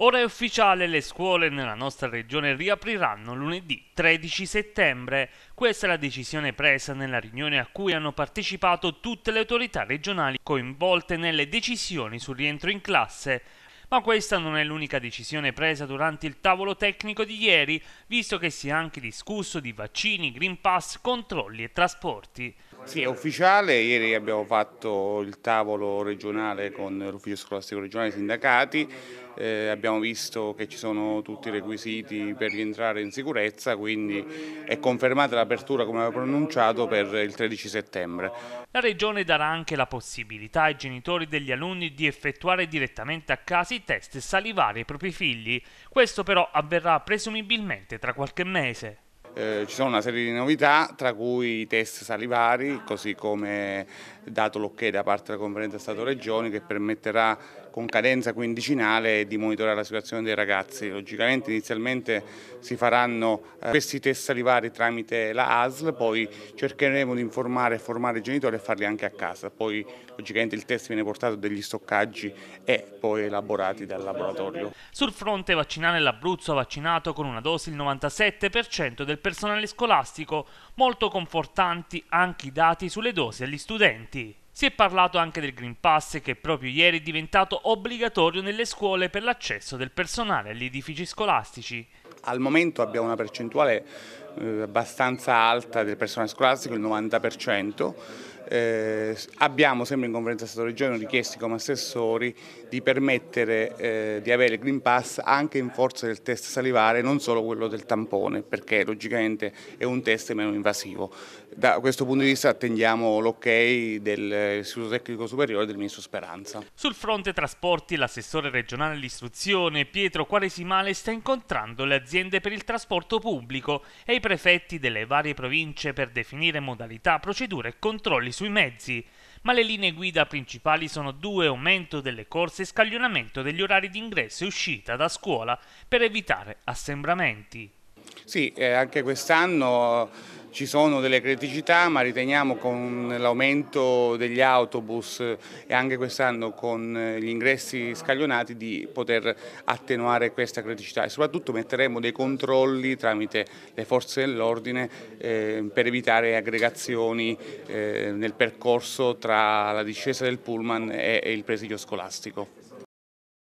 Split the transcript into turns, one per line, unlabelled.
Ora è ufficiale, le scuole nella nostra regione riapriranno lunedì 13 settembre. Questa è la decisione presa nella riunione a cui hanno partecipato tutte le autorità regionali coinvolte nelle decisioni sul rientro in classe. Ma questa non è l'unica decisione presa durante il tavolo tecnico di ieri, visto che si è anche discusso di vaccini, Green Pass, controlli e trasporti.
Sì, è ufficiale. Ieri abbiamo fatto il tavolo regionale con l'Ufficio Scolastico Regionale e i sindacati. Eh, abbiamo visto che ci sono tutti i requisiti per rientrare in sicurezza, quindi è confermata l'apertura, come avevo pronunciato, per il 13 settembre.
La Regione darà anche la possibilità ai genitori degli alunni di effettuare direttamente a casa i test salivari ai propri figli. Questo però avverrà presumibilmente tra qualche mese.
Eh, ci sono una serie di novità, tra cui i test salivari, così come dato l'ok da parte della conferenza Stato-Regioni che permetterà con cadenza quindicinale di monitorare la situazione dei ragazzi. Logicamente inizialmente si faranno eh, questi test salivari tramite la ASL, poi cercheremo di informare e formare i genitori e farli anche a casa. Poi logicamente il test viene portato degli stoccaggi e poi elaborati dal
laboratorio. Sul fronte vaccinale l'Abruzzo ha vaccinato con una dose il 97% del del personale scolastico molto confortanti anche i dati sulle dosi agli studenti. Si è parlato anche del Green Pass che proprio ieri è diventato obbligatorio nelle scuole per l'accesso del personale agli edifici scolastici.
Al momento abbiamo una percentuale eh, abbastanza alta del personale scolastico, il 90%. Eh, abbiamo sempre in conferenza Stato-Regione richiesti come assessori di permettere eh, di avere il Green Pass anche in forza del test salivare, non solo quello del tampone, perché logicamente è un test meno invasivo. Da questo punto di vista attendiamo l'ok dell'Istituto eh, Tecnico Superiore del Ministro Speranza.
Sul fronte trasporti l'assessore regionale all'istruzione Pietro Quaresimale sta incontrando le aziende per il trasporto pubblico e i prefetti delle varie province per definire modalità, procedure e controlli sui mezzi, ma le linee guida principali sono due aumento delle corse e scaglionamento degli orari di ingresso e uscita da scuola per evitare assembramenti.
Sì, eh, anche quest'anno ci sono delle criticità ma riteniamo con l'aumento degli autobus e anche quest'anno con eh, gli ingressi scaglionati di poter attenuare questa criticità e soprattutto metteremo dei controlli tramite le forze dell'ordine eh, per evitare aggregazioni eh, nel percorso tra la discesa del pullman e, e il presidio scolastico.